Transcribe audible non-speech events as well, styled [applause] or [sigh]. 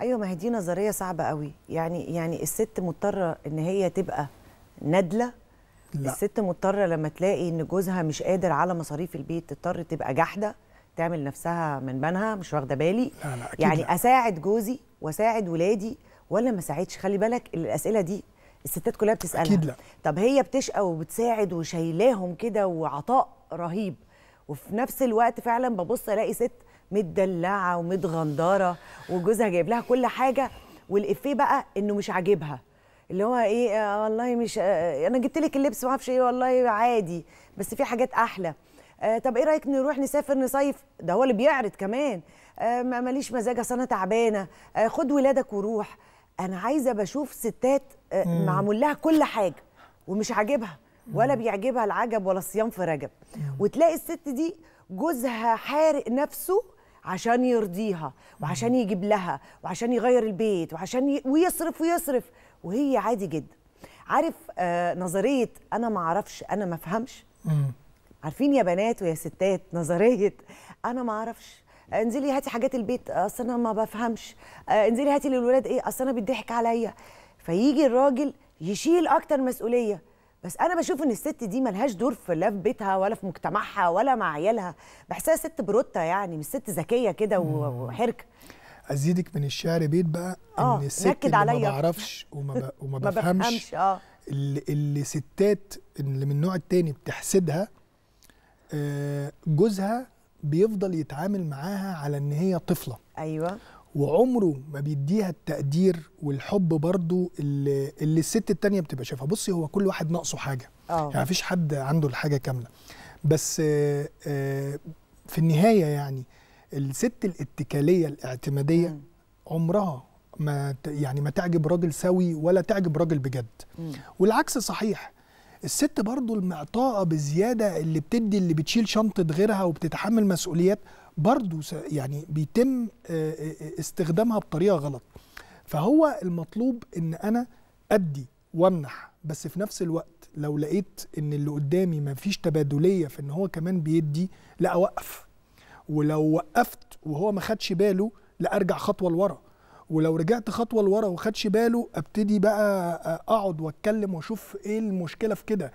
ايوه ما هي دي نظريه صعبه قوي يعني يعني الست مضطره ان هي تبقى نادله لا. الست مضطره لما تلاقي ان جوزها مش قادر على مصاريف البيت تضطر تبقى جحده تعمل نفسها من بنها مش واخده بالي لا لا أكيد يعني لا. اساعد جوزي واساعد ولادي ولا ما ساعدش خلي بالك الاسئله دي الستات كلها بتسالها اكيد لا طب هي بتشقى وبتساعد وشايلاهم كده وعطاء رهيب وفي نفس الوقت فعلا ببص الاقي ست متدلعه ومتغندره وجوزها جايب لها كل حاجه والافيه بقى انه مش عاجبها اللي هو ايه آه والله مش آه انا جبت لك اللبس ما اعرفش ايه والله عادي بس في حاجات احلى آه طب ايه رايك نروح نسافر نصيف ده هو اللي بيعرض كمان آه ماليش مزاج اصل انا تعبانه آه خد ولادك وروح انا عايزه بشوف ستات آه معمول لها كل حاجه ومش عاجبها ولا بيعجبها العجب ولا الصيام في رجب وتلاقي الست دي جوزها حارق نفسه عشان يرضيها وعشان يجيب لها وعشان يغير البيت وعشان ي... ويصرف ويصرف وهي عادي جدا عارف آه نظريه انا ما اعرفش انا ما افهمش عارفين يا بنات ويا ستات نظريه [laughs] انا ما اعرفش انزلي هاتي حاجات البيت اصل انا ما بفهمش آه، انزلي هاتي للولاد ايه اصل انا بيضحك عليا فيجي الراجل يشيل اكتر مسؤوليه بس انا بشوف ان الست دي ملهاش دور في لا في بيتها ولا في مجتمعها ولا مع عيالها بحسها ست بروتة يعني مش ست ذكيه كده وحركه ازيدك من الشعر بيت بقى ان آه، الست اللي ما بعرفش وما, ب... [laughs] وما بفهمش, بفهمش اه اللي, اللي ستات اللي من النوع التاني بتحسدها آه، جوزها بيفضل يتعامل معاها على ان هي طفله ايوه وعمره ما بيديها التقدير والحب برضو اللي, اللي الست التانية بتبقى شايفها بصي هو كل واحد ناقصه حاجة أوه. يعني فيش حد عنده الحاجة كاملة بس آه، آه، في النهاية يعني الست الاتكالية الاعتمادية م. عمرها ما يعني ما تعجب راجل سوي ولا تعجب راجل بجد م. والعكس صحيح الست برضو المعطاءه بزياده اللي بتدي اللي بتشيل شنطه غيرها وبتتحمل مسؤوليات برضو يعني بيتم آه، آه، استخدامها بطريقه غلط فهو المطلوب ان انا ادي وامنح بس في نفس الوقت لو لقيت ان اللي قدامي ما فيش تبادليه في ان هو كمان بيدي لا اوقف ولو وقفت وهو ما خدش باله لا ارجع خطوه لورا ولو رجعت خطوه لورا وخدش باله ابتدي بقى اقعد واتكلم واشوف ايه المشكله في كده